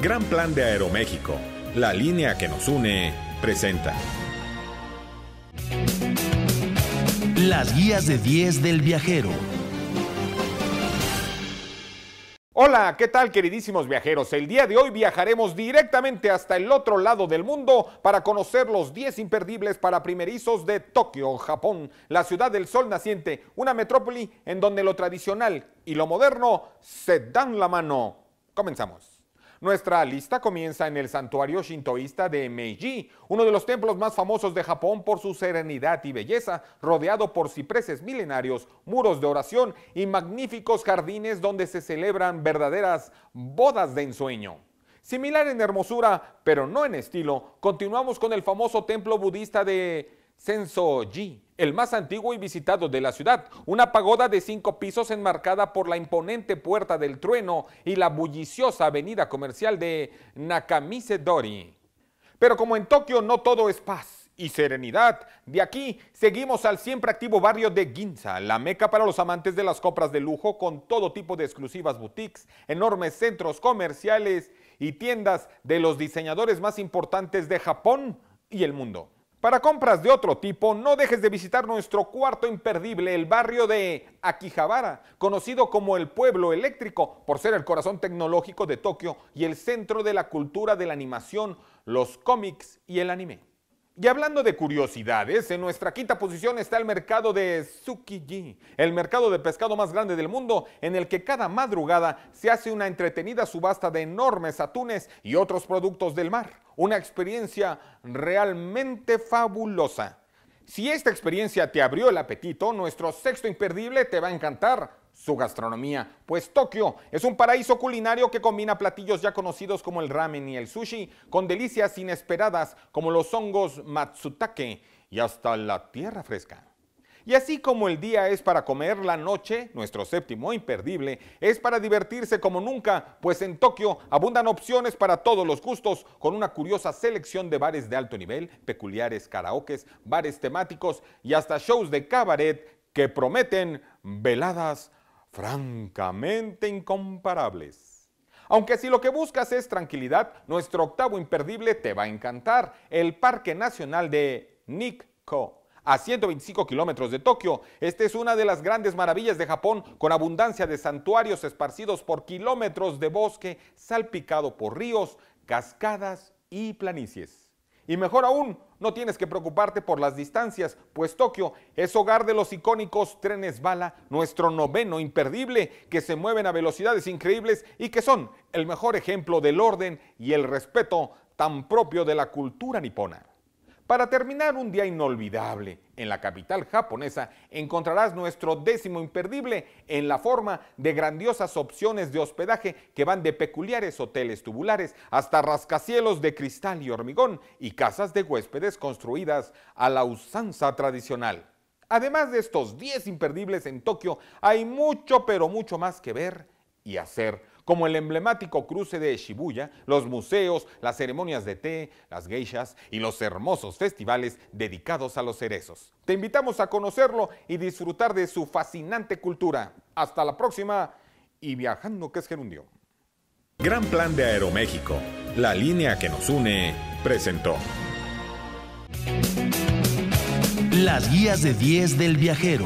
Gran Plan de Aeroméxico, la línea que nos une, presenta. Las guías de 10 del viajero. Hola, ¿qué tal queridísimos viajeros? El día de hoy viajaremos directamente hasta el otro lado del mundo para conocer los 10 imperdibles para primerizos de Tokio, Japón, la ciudad del sol naciente, una metrópoli en donde lo tradicional y lo moderno se dan la mano. Comenzamos. Nuestra lista comienza en el santuario shintoísta de Meiji, uno de los templos más famosos de Japón por su serenidad y belleza, rodeado por cipreses milenarios, muros de oración y magníficos jardines donde se celebran verdaderas bodas de ensueño. Similar en hermosura, pero no en estilo, continuamos con el famoso templo budista de Sensoji, el más antiguo y visitado de la ciudad, una pagoda de cinco pisos enmarcada por la imponente Puerta del Trueno y la bulliciosa avenida comercial de Nakamise-dori. Pero como en Tokio no todo es paz y serenidad, de aquí seguimos al siempre activo barrio de Ginza, la meca para los amantes de las compras de lujo con todo tipo de exclusivas boutiques, enormes centros comerciales y tiendas de los diseñadores más importantes de Japón y el mundo. Para compras de otro tipo, no dejes de visitar nuestro cuarto imperdible, el barrio de Akihabara, conocido como el pueblo eléctrico por ser el corazón tecnológico de Tokio y el centro de la cultura de la animación, los cómics y el anime. Y hablando de curiosidades, en nuestra quinta posición está el mercado de Tsukiji, el mercado de pescado más grande del mundo, en el que cada madrugada se hace una entretenida subasta de enormes atunes y otros productos del mar. Una experiencia realmente fabulosa. Si esta experiencia te abrió el apetito, nuestro sexto imperdible te va a encantar su gastronomía, pues Tokio es un paraíso culinario que combina platillos ya conocidos como el ramen y el sushi con delicias inesperadas como los hongos matsutake y hasta la tierra fresca. Y así como el día es para comer, la noche, nuestro séptimo imperdible, es para divertirse como nunca, pues en Tokio abundan opciones para todos los gustos, con una curiosa selección de bares de alto nivel, peculiares karaokes, bares temáticos y hasta shows de cabaret que prometen veladas francamente incomparables. Aunque si lo que buscas es tranquilidad, nuestro octavo imperdible te va a encantar, el Parque Nacional de Nikko. A 125 kilómetros de Tokio, esta es una de las grandes maravillas de Japón, con abundancia de santuarios esparcidos por kilómetros de bosque, salpicado por ríos, cascadas y planicies. Y mejor aún, no tienes que preocuparte por las distancias, pues Tokio es hogar de los icónicos trenes bala, nuestro noveno imperdible, que se mueven a velocidades increíbles y que son el mejor ejemplo del orden y el respeto tan propio de la cultura nipona. Para terminar un día inolvidable en la capital japonesa, encontrarás nuestro décimo imperdible en la forma de grandiosas opciones de hospedaje que van de peculiares hoteles tubulares hasta rascacielos de cristal y hormigón y casas de huéspedes construidas a la usanza tradicional. Además de estos 10 imperdibles en Tokio, hay mucho pero mucho más que ver y hacer como el emblemático cruce de Shibuya, los museos, las ceremonias de té, las geishas y los hermosos festivales dedicados a los cerezos. Te invitamos a conocerlo y disfrutar de su fascinante cultura. Hasta la próxima y viajando que es gerundio. Gran Plan de Aeroméxico, la línea que nos une, presentó. Las guías de 10 del viajero.